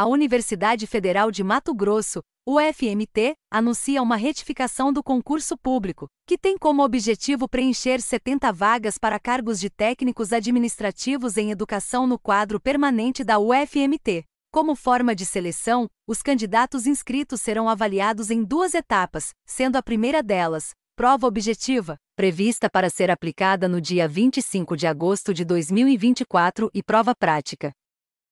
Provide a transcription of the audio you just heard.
a Universidade Federal de Mato Grosso, UFMT, anuncia uma retificação do concurso público, que tem como objetivo preencher 70 vagas para cargos de técnicos administrativos em educação no quadro permanente da UFMT. Como forma de seleção, os candidatos inscritos serão avaliados em duas etapas, sendo a primeira delas, prova objetiva, prevista para ser aplicada no dia 25 de agosto de 2024, e prova prática,